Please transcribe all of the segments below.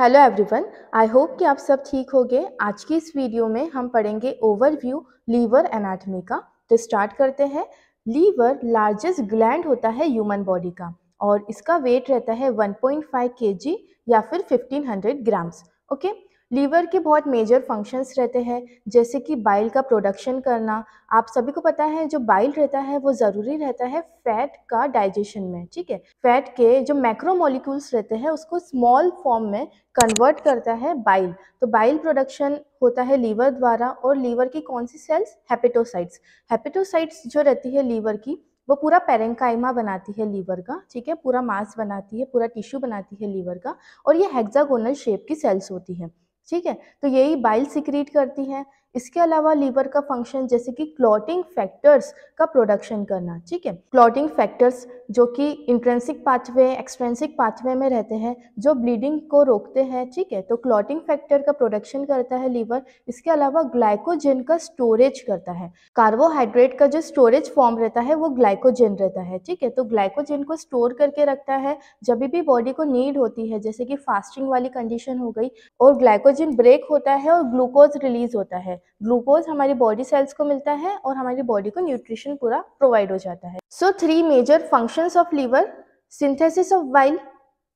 Hello everyone I hope कि आप सब ठीक होंगे आज की इस वीडियो में हम पढ़ेंगे ओवरव्यू लीवर एनाटमी का तो स्टार्ट करते हैं लीवर लार्जेस्ट ग्लैंड होता है ह्यूमन बॉडी का और इसका वेट रहता है 1.5 केजी या फिर 1500 ग्राम्स ओके okay? लीवर के बहुत मेजर फंक्शंस रहते हैं जैसे कि बाइल का प्रोडक्शन करना आप सभी को पता है जो बाइल रहता है वो ज़रूरी रहता है फैट का डाइजेशन में ठीक है फैट के जो मैक्रोमोलिक्यूल्स रहते हैं उसको स्मॉल फॉर्म में कन्वर्ट करता है बाइल तो बाइल प्रोडक्शन होता है लीवर द्वारा और लीवर की कौन सी सेल्स हैपेटोसाइट्स हैपेटोसाइट्स जो रहती है लीवर की वो पूरा पेरेंकाइमा बनाती है लीवर का ठीक है पूरा मांस बनाती है पूरा टिश्यू बनाती है लीवर का और ये हेक्सागोनल शेप की सेल्स होती है ठीक है तो यही बाइल सिक्रीट करती है इसके अलावा लीवर का फंक्शन जैसे कि क्लॉटिंग फैक्टर्स का प्रोडक्शन करना ठीक है क्लॉटिंग फैक्टर्स जो कि इंट्रेंसिक पाथवे एक्सट्रेंसिक पाथवे में रहते हैं जो ब्लीडिंग को रोकते हैं ठीक है तो क्लॉटिंग फैक्टर का प्रोडक्शन करता है लीवर इसके अलावा ग्लाइकोजन का स्टोरेज करता है कार्बोहाइड्रेट का जो स्टोरेज फॉर्म रहता है वो ग्लाइकोजन रहता है ठीक है तो ग्लाइकोजन को स्टोर करके रखता है जब भी बॉडी को नीड होती है जैसे कि फास्टिंग वाली कंडीशन हो गई और ग्लाइकोजन कोलेजन ब्रेक होता है और ग्लूकोज रिलीज होता है ग्लूकोज हमारी बॉडी सेल्स को मिलता है और हमारी बॉडी को न्यूट्रिशन पूरा प्रोवाइड हो जाता है so three major functions of liver synthesis of bile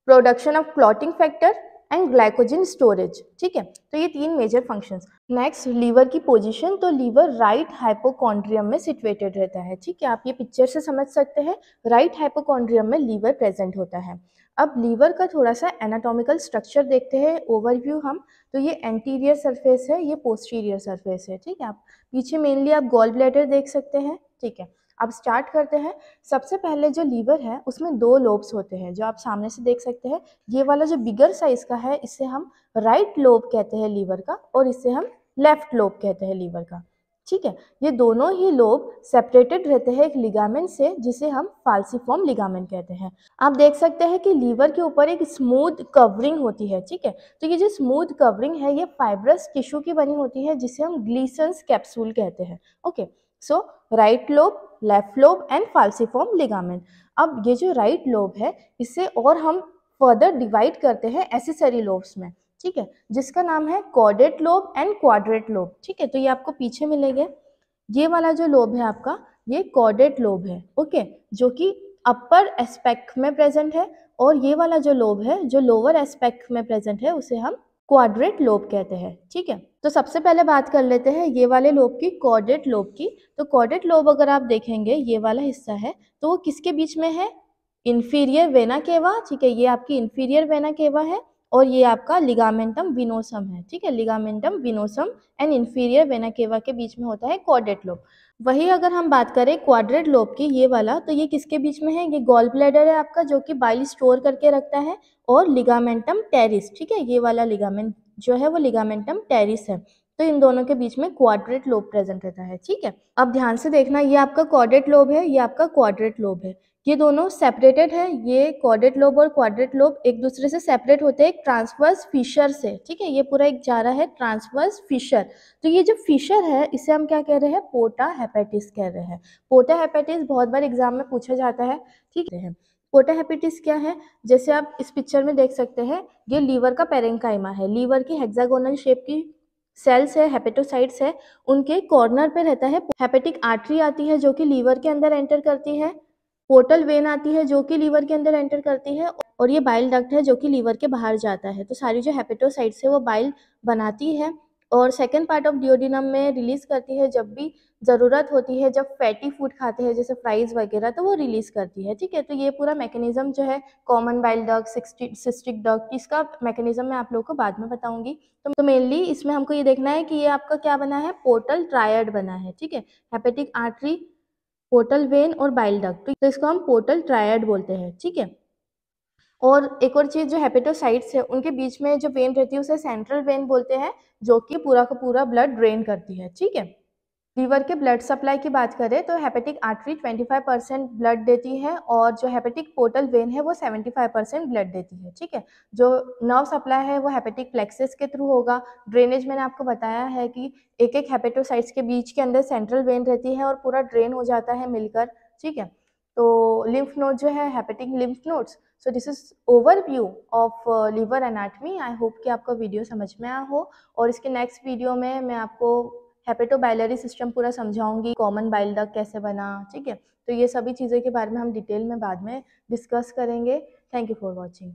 production of clotting factor and glycogen storage ठीक है तो ये तीन मेजर फंक्शंस नेक्स्ट लीवर की पोजीशन तो लीवर राइट हाइपोकॉन्ड्रियम में सिचुएटेड रहता है ठीक है आप ये पिक्चर से समझ सकते हैं राइट हाइपोकॉन्ड्रियम में लीवर प्रेजेंट होता है अब लीवर का थोड़ा सा एनाटॉमिकल स्ट्रक्चर देखते हैं ओवरव्यू हम तो ये एंटीरियर सरफेस है ये पोस्टीरियर सरफेस है ठीक है आप पीछे मेनली आप गोल ब्लैडर देख सकते हैं ठीक है अब स्टार्ट करते हैं सबसे पहले जो लीवर है उसमें दो लोब्स होते हैं जो आप सामने से देख सकते हैं ये वाला जो बिगर साइज का है इसे हम राइट लोब कहते हैं लीवर का और इसे हम लेफ्ट लोब कहते हैं लीवर का ठीक है ये दोनों ही लोब सेपरेटेड रहते हैं एक लिगामेंट से जिसे हम फॉर्म लिगामेंट कहते हैं आप देख सकते हैं कि लीवर के ऊपर एक स्मूथ कवरिंग होती है ठीक है तो ये जो स्मूथ कवरिंग है ये फाइब्रस टिश्यू की बनी होती है जिसे हम ग्लीसन्स कैप्सूल कहते हैं okay okay. So right lobe left lobe and falciform ligament अब ये जो राइट right लोब है इसे और हम फर्दर डिवाइड करते हैं एसेसरी लोब्स में ठीक है जिसका नाम है caudate lobe and quadrate lobe ठीक है तो ये आपको पीछे मिलेंगे ये वाला जो लोब है आपका ये कॉर्डेट लोब है ओके जो कि अपर एस्पेक्ट में प्रेजेंट है और ये वाला जो लोब है जो लोअर एस्पेक्ट में प्रेजेंट है उसे हम क्वाड्रेट लोब कहते हैं ठीक है तो सबसे पहले बात कर लेते हैं ये वाले लोब की क्वाड्रेट लोब की तो क्वाड्रेट लोब अगर आप देखेंगे ये वाला हिस्सा है तो वो किसके बीच में है इन्फीरियर वेना केवा ठीक है ये आपकी इन्फीरियर वेना केवा है और ये आपका लिगामेंटम विनोसम है ठीक है ligamentum venosum and inferior vena cava के बीच में होता है क्वाड्रेट लोब वही अगर हम बात करें क्वाड्रेट लोब की ये वाला तो ये किसके बीच में है ये गोल ब्लैडर है आपका जो कि बाइल स्टोर करके रखता है और लिगामेंटम टेरिस ठीक है ये वाला लिगामेंट जो है वो लिगामेंटम टेरिस है तो इन दोनों के बीच में क्वाड्रेट लोब प्रेजेंट रहता है ठीक है अब ध्यान से देखना ये आपका क्वाड्रेट लोब है ये आपका क्वाड्रेट लोब है ये दोनों सेपरेटेड हैं ये कॉर्डेट लोब और क्वाड्रेट लोब एक दूसरे से सेपरेट होते हैं एक ट्रांसवर्स फिशर से ठीक है ये पूरा एक जा रहा है ट्रांसवर्स फिशर तो ये जो फिशर है इसे हम क्या कह रहे हैं पोटा हेपेटिस कह रहे हैं पोटा हेपेटिस बहुत बार एग्जाम में पूछा जाता है ठीक है पोटा हेपेटिस क्या है जैसे आप इस पिक्चर में देख सकते हैं ये लीवर का पेरेंकाइमा है लीवर की हेक्सागोनल शेप की सेल्स है हेपेटोसाइट्स है उनके कॉर्नर पे रहता है हेपेटिक आर्टरी आती है जो कि लीवर के अंदर एंटर करती है पोर्टल वेन आती है जो कि लीवर के अंदर एंटर करती है और ये बाइल डक्ट है जो कि लीवर के बाहर जाता है तो सारी जो हेपेटोसाइट्स है वो बाइल बनाती है और सेकेंड पार्ट ऑफ डिओडिनम में रिलीज़ करती है जब भी ज़रूरत होती है जब फैटी फूड खाते हैं जैसे फ्राइज़ वगैरह तो वो रिलीज़ करती है ठीक है तो ये पूरा मैकेनिज्म जो है common bile duct cystic duct इसका मैकेनिज्म मैं आप लोगों को बाद में बताऊंगी तो, तो मेनली इसमें हमको ये देखना है कि ये आपका क्या बना है पोर्टल ट्रायड बना है ठीक है हेपेटिक आर्ट्री पोर्टल वेन और बाइल डक्ट तो इसको हम पोर्टल ट्रायड बोलते हैं ठीक है और एक और चीज़ जो हेपेटोसाइट्स है उनके बीच में जो वेन रहती है उसे सेंट्रल वेन बोलते हैं जो कि पूरा का पूरा ब्लड ड्रेन करती है ठीक है लीवर के ब्लड सप्लाई की बात करें तो हेपेटिक आर्टरी 25 परसेंट ब्लड देती है और जो हेपेटिक पोर्टल वेन है वो 75 परसेंट ब्लड देती है ठीक है जो नर्व सप्लाई है वो हेपेटिक फ्लेक्सेस के थ्रू होगा ड्रेनेज मैंने आपको बताया है कि एक एक हेपेटोसाइट्स के बीच के अंदर सेंट्रल वेन रहती है और पूरा ड्रेन हो जाता है मिलकर ठीक है तो लिम्फ नोट जो है hepatic lymph nodes so this is overview of liver anatomy I hope कि आपको वीडियो समझ में आया हो और इसके नेक्स्ट वीडियो में मैं आपको हैपेटोबाइलरी सिस्टम पूरा समझाऊंगी कॉमन बाइल डक कैसे बना ठीक है तो ये सभी चीज़ें के बारे में हम डिटेल में बाद में डिस्कस करेंगे थैंक यू फॉर वॉचिंग